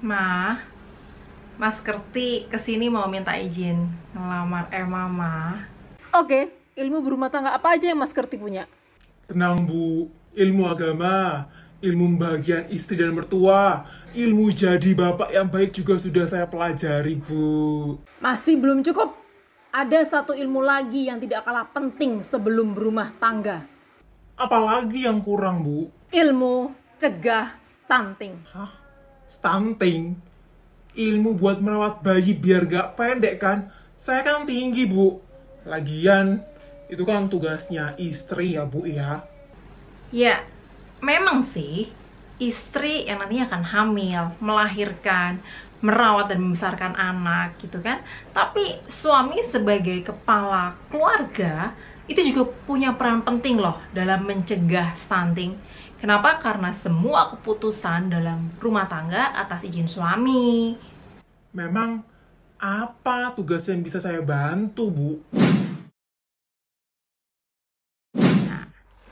Ma, Mas Kerti kesini mau minta izin ngelamar eh Mama. Oke, ilmu berumah tangga apa aja yang Mas Kerti punya? Tenang Bu, ilmu agama, ilmu bagian istri dan mertua, ilmu jadi bapak yang baik juga sudah saya pelajari Bu. Masih belum cukup? Ada satu ilmu lagi yang tidak kalah penting sebelum berumah tangga. Apalagi yang kurang Bu? Ilmu cegah stunting. Hah? stunting, ilmu buat merawat bayi biar gak pendek kan, saya kan tinggi bu. Lagian, itu kan tugasnya istri ya bu ya. Ya, memang sih istri yang nanti akan hamil, melahirkan, merawat dan membesarkan anak gitu kan. Tapi suami sebagai kepala keluarga itu juga punya peran penting loh dalam mencegah stunting Kenapa? Karena semua keputusan dalam rumah tangga atas izin suami. Memang apa tugas yang bisa saya bantu, Bu?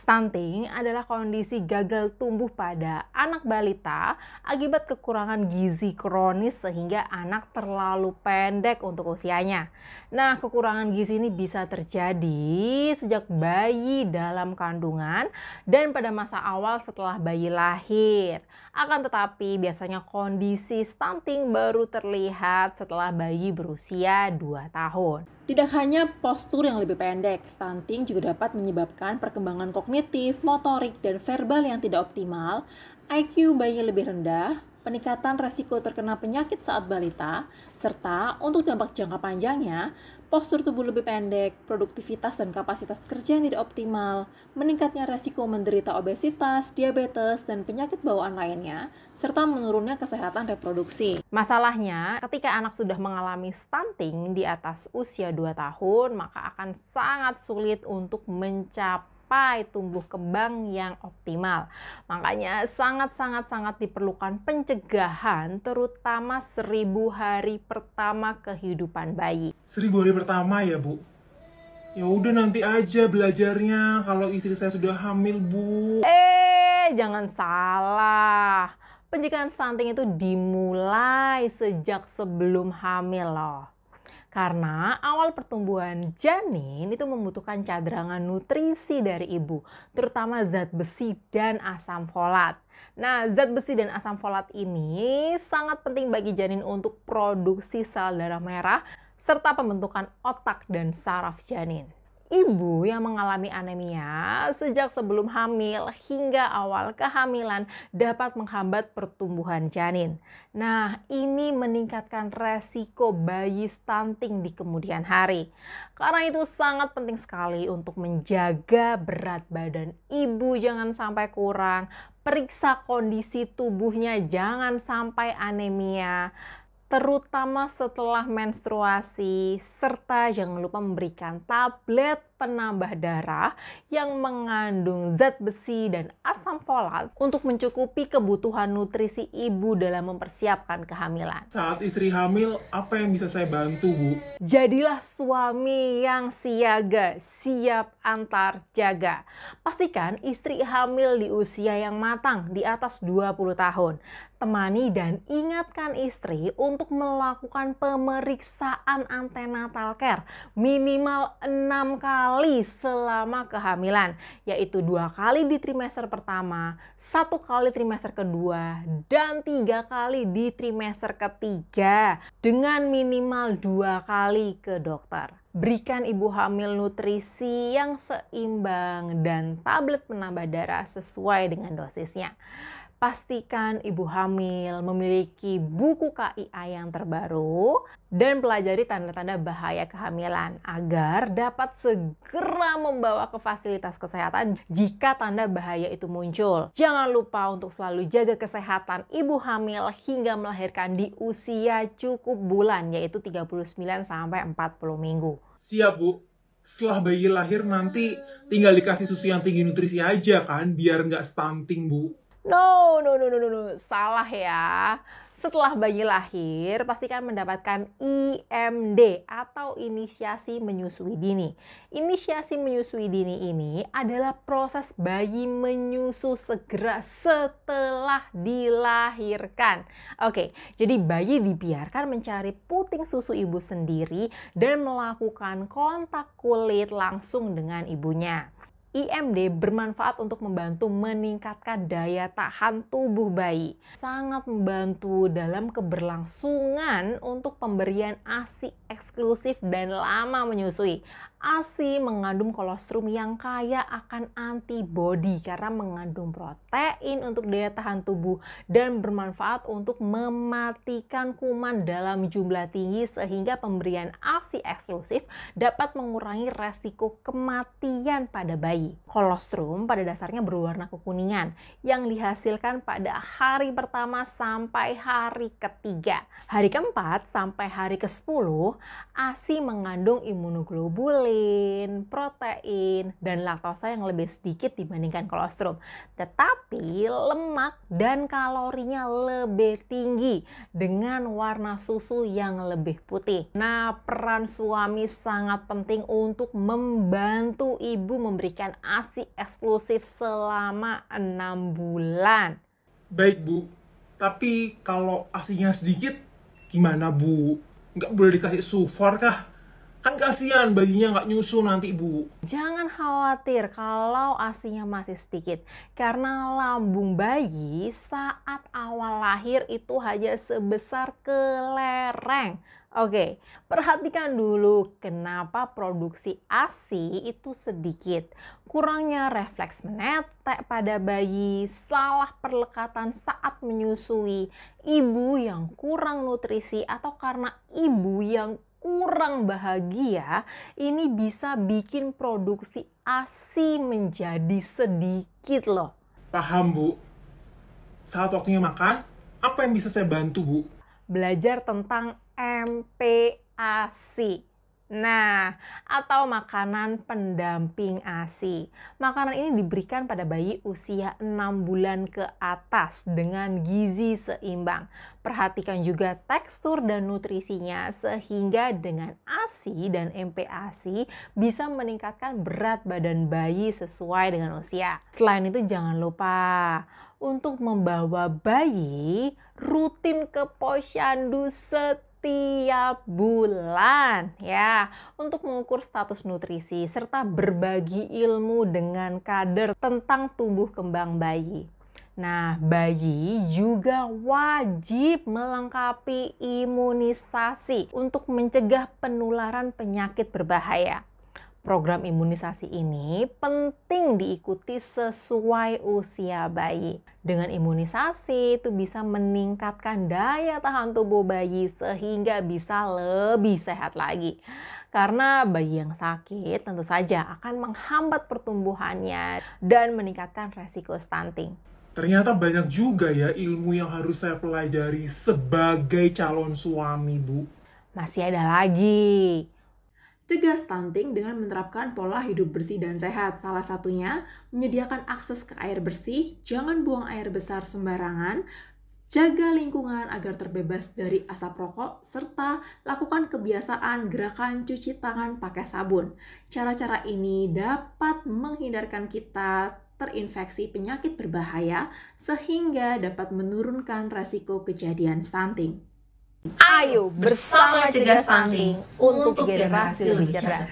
Stunting adalah kondisi gagal tumbuh pada anak balita akibat kekurangan gizi kronis sehingga anak terlalu pendek untuk usianya. Nah, kekurangan gizi ini bisa terjadi sejak bayi dalam kandungan dan pada masa awal setelah bayi lahir. Akan tetapi, biasanya kondisi stunting baru terlihat setelah bayi berusia 2 tahun. Tidak hanya postur yang lebih pendek, stunting juga dapat menyebabkan perkembangan kognitif, motorik, dan verbal yang tidak optimal, IQ bayi lebih rendah, peningkatan resiko terkena penyakit saat balita, serta untuk dampak jangka panjangnya, postur tubuh lebih pendek, produktivitas dan kapasitas kerja yang tidak optimal, meningkatnya resiko menderita obesitas, diabetes, dan penyakit bawaan lainnya, serta menurunnya kesehatan reproduksi. Masalahnya, ketika anak sudah mengalami stunting di atas usia 2 tahun, maka akan sangat sulit untuk mencapai mencapai tumbuh kembang yang optimal. Makanya sangat-sangat-sangat diperlukan pencegahan terutama seribu hari pertama kehidupan bayi. Seribu hari pertama ya Bu? Ya udah nanti aja belajarnya kalau istri saya sudah hamil, Bu. Eh, jangan salah. Pencegahan stunting itu dimulai sejak sebelum hamil loh. Karena awal pertumbuhan janin itu membutuhkan cadangan nutrisi dari ibu, terutama zat besi dan asam folat. Nah, zat besi dan asam folat ini sangat penting bagi janin untuk produksi sel darah merah serta pembentukan otak dan saraf janin ibu yang mengalami anemia sejak sebelum hamil hingga awal kehamilan dapat menghambat pertumbuhan janin. Nah, ini meningkatkan resiko bayi stunting di kemudian hari. Karena itu sangat penting sekali untuk menjaga berat badan ibu jangan sampai kurang, periksa kondisi tubuhnya jangan sampai anemia terutama setelah menstruasi, serta jangan lupa memberikan tablet penambah darah yang mengandung zat besi dan asam folat untuk mencukupi kebutuhan nutrisi ibu dalam mempersiapkan kehamilan. Saat istri hamil, apa yang bisa saya bantu, Bu? Jadilah suami yang siaga, siap antar jaga. Pastikan istri hamil di usia yang matang, di atas 20 tahun temani dan ingatkan istri untuk melakukan pemeriksaan antenatal care minimal enam kali selama kehamilan, yaitu dua kali di trimester pertama, satu kali trimester kedua, dan tiga kali di trimester ketiga dengan minimal dua kali ke dokter. Berikan ibu hamil nutrisi yang seimbang dan tablet penambah darah sesuai dengan dosisnya pastikan ibu hamil memiliki buku KIA yang terbaru dan pelajari tanda-tanda bahaya kehamilan agar dapat segera membawa ke fasilitas kesehatan jika tanda bahaya itu muncul. Jangan lupa untuk selalu jaga kesehatan ibu hamil hingga melahirkan di usia cukup bulan yaitu 39 sampai 40 minggu. Siap, Bu setelah bayi lahir nanti tinggal dikasih susu yang tinggi nutrisi aja kan biar nggak stunting bu No, no, no, no, no, no, salah ya. Setelah bayi lahir, pastikan mendapatkan IMD atau inisiasi menyusui dini. Inisiasi menyusui dini ini adalah proses bayi menyusu segera setelah dilahirkan. Oke, jadi bayi dibiarkan mencari puting susu ibu sendiri dan melakukan kontak kulit langsung dengan ibunya. IMD bermanfaat untuk membantu meningkatkan daya tahan tubuh bayi. Sangat membantu dalam keberlangsungan untuk pemberian ASI eksklusif dan lama menyusui. ASI mengandung kolostrum yang kaya akan antibodi karena mengandung protein untuk daya tahan tubuh dan bermanfaat untuk mematikan kuman dalam jumlah tinggi sehingga pemberian ASI eksklusif dapat mengurangi resiko kematian pada bayi kolostrum pada dasarnya berwarna kekuningan yang dihasilkan pada hari pertama sampai hari ketiga. Hari keempat sampai hari ke-10, ASI mengandung imunoglobulin, protein, dan laktosa yang lebih sedikit dibandingkan kolostrum. Tetapi lemak dan kalorinya lebih tinggi dengan warna susu yang lebih putih. Nah, peran suami sangat penting untuk membantu ibu memberikan dan ASI eksklusif selama enam bulan. Baik, Bu. Tapi kalau ASINya sedikit, gimana, Bu? Nggak boleh dikasih sufor kah? Kan kasihan bayinya nggak nyusu nanti, Bu. Jangan khawatir kalau ASINya masih sedikit. Karena lambung bayi saat awal lahir itu hanya sebesar kelereng Oke, perhatikan dulu kenapa produksi ASI itu sedikit. Kurangnya refleks menetek pada bayi, salah perlekatan saat menyusui, ibu yang kurang nutrisi atau karena ibu yang kurang bahagia, ini bisa bikin produksi ASI menjadi sedikit loh. Paham, Bu. Saat waktunya makan, apa yang bisa saya bantu, Bu? Belajar tentang MPAC, Nah, atau makanan pendamping ASI. Makanan ini diberikan pada bayi usia 6 bulan ke atas dengan gizi seimbang. Perhatikan juga tekstur dan nutrisinya sehingga dengan ASI dan MPASI bisa meningkatkan berat badan bayi sesuai dengan usia. Selain itu jangan lupa untuk membawa bayi rutin ke posyandu setiap bulan ya untuk mengukur status nutrisi serta berbagi ilmu dengan kader tentang tumbuh kembang bayi. Nah, bayi juga wajib melengkapi imunisasi untuk mencegah penularan penyakit berbahaya. Program imunisasi ini penting diikuti sesuai usia bayi. Dengan imunisasi itu bisa meningkatkan daya tahan tubuh bayi sehingga bisa lebih sehat lagi. Karena bayi yang sakit tentu saja akan menghambat pertumbuhannya dan meningkatkan resiko stunting. Ternyata banyak juga ya ilmu yang harus saya pelajari sebagai calon suami, Bu. Masih ada lagi. Cegah stunting dengan menerapkan pola hidup bersih dan sehat. Salah satunya, menyediakan akses ke air bersih, jangan buang air besar sembarangan, jaga lingkungan agar terbebas dari asap rokok, serta lakukan kebiasaan gerakan cuci tangan pakai sabun. Cara-cara ini dapat menghindarkan kita terinfeksi penyakit berbahaya sehingga dapat menurunkan resiko kejadian stunting. Ayo bersama cegah stunting untuk generasi lebih cerdas.